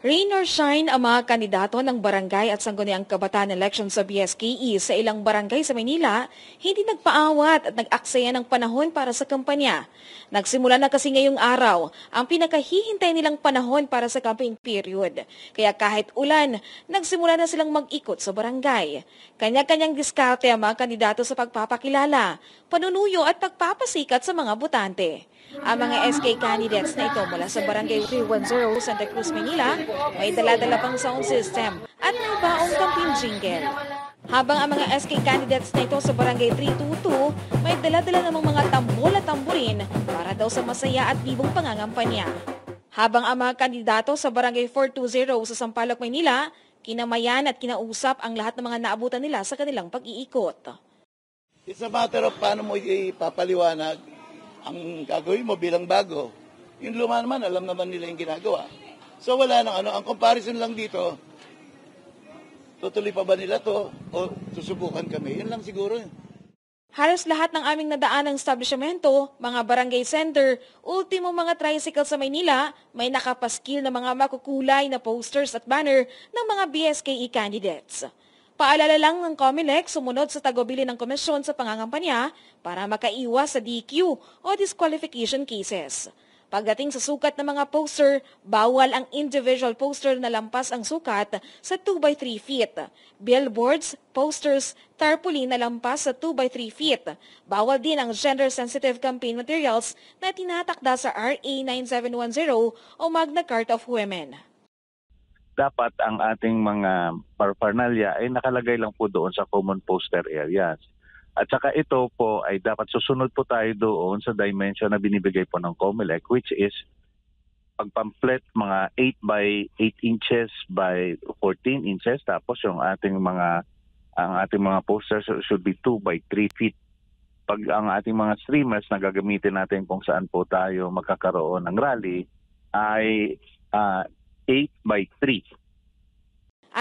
Rain or shine ang mga kandidato ng barangay at sangguniang kabataan election sa BSKE sa ilang barangay sa Manila, hindi nagpaawat at nag-aksaya ng panahon para sa kampanya. Nagsimula na kasi ngayong araw ang pinakahihintay nilang panahon para sa campaign period. Kaya kahit ulan, nagsimula na silang mag-ikot sa barangay. Kanya-kanyang diskarte ang mga kandidato sa pagpapakilala, panunuyo at pagpapasikat sa mga botante. Ang mga SK candidates na ito mula sa barangay 310 Santa Cruz, Manila, may dala-dala pang sound system at may baong campaign jingle. Habang ang mga SK candidates na ito sa Barangay 322, may dala-dala namang mga tambol at tamburin para daw sa masaya at libong pangangampanya. Habang ang mga kandidato sa Barangay 420 sa Sampaloc, Maynila, kinamayan at kinausap ang lahat ng mga naabutan nila sa kanilang pag-iikot. It's a matter of paano mo ipapaliwanag ang gagawin mo bilang bago. Yung luma naman, alam naman nila yung ginagawa. So wala nang ano. Ang comparison lang dito, tutuloy pa ba nila to o susubukan kami? Yan lang siguro. Eh. Halos lahat ng aming nadaanang establishmento, mga barangay center, ultimo mga tricycle sa Maynila, may nakapaskil na mga makukulay na posters at banner ng mga BSKE candidates. Paalala lang ng COMELEC sumunod sa tagobili ng komisyon sa pangangampanya para makaiwas sa DQ o disqualification cases. Pagdating sa sukat ng mga poster, bawal ang individual poster na lampas ang sukat sa 2 x 3 feet. Billboards, posters, tarpaulin na lampas sa 2 x 3 feet. Bawal din ang gender-sensitive campaign materials na tinatakda sa RA 9710 o Magna Carta of Women dapat ang ating mga paraphernalia ay nakalagay lang po doon sa common poster areas. At saka ito po ay dapat susunod po tayo doon sa dimension na binibigay po ng COMELEC which is pagpamplet mga 8 by 8 inches by 14 inches tapos yung ating mga ang ating mga posters should be 2 by 3 feet pag ang ating mga streamers na gagamitin natin kung saan po tayo magkakaroon ng rally ay uh, ah, 8 by 3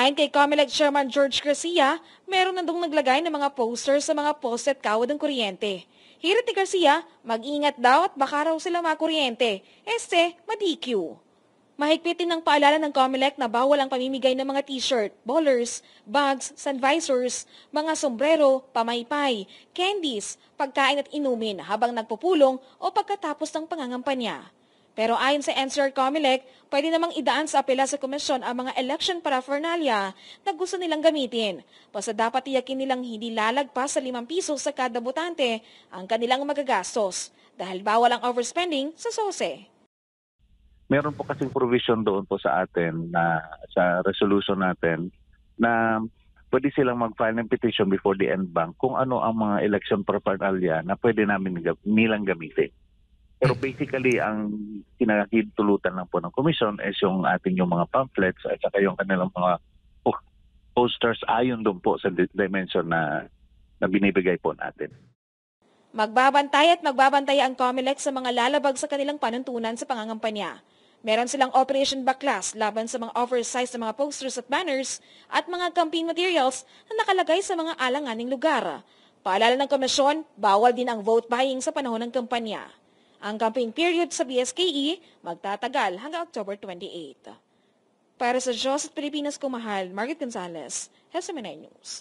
Ayon kay Comelec Chairman George Garcia, meron na dong naglagay ng mga poster sa mga poste at kawad ng kuryente. Hirit ni Garcia, mag-ingat daw at baka raw sila makuryente. Este, madikyu. Mahigpitin ng paalala ng Comelec na bawal ang pamimigay ng mga t-shirt, bowlers, bags, sun visors, mga sombrero, pamaypay, candies, pagkain at inumin habang nagpupulong o pagkatapos ng pangangampanya. Pero ayon sa NCR Comelec, pwede namang idaan sa apela sa komisyon ang mga election paraphernalia na gusto nilang gamitin. Basta dapat tiyakin nilang hindi lalagpas sa 5 piso sa kada botante ang kanilang magagastos dahil bawal ang overspending sa SOSE. Meron po kasing provision doon po sa atin na sa resolution natin na pwede silang mag-file ng petition before the end bank kung ano ang mga election paraphernalia na pwede namin nilang gamitin. Pero basically, ang kinakahintulutan lang po ng komisyon is yung ating yung mga pamphlets at saka yung kanilang mga posters ayon doon po sa dimension na, na binibigay po natin. Magbabantay at magbabantay ang COMELEC sa mga lalabag sa kanilang panuntunan sa pangangampanya. Meron silang Operation Backlash laban sa mga oversized na mga posters at banners at mga campaign materials na nakalagay sa mga alanganing lugar. Paalala ng komisyon, bawal din ang vote buying sa panahon ng kampanya. Ang campaign period sa BSKE magtatagal hanggang October 28. Para sa Diyos at Pilipinas Kumahal, Margaret Gonzalez, Hesemenay News.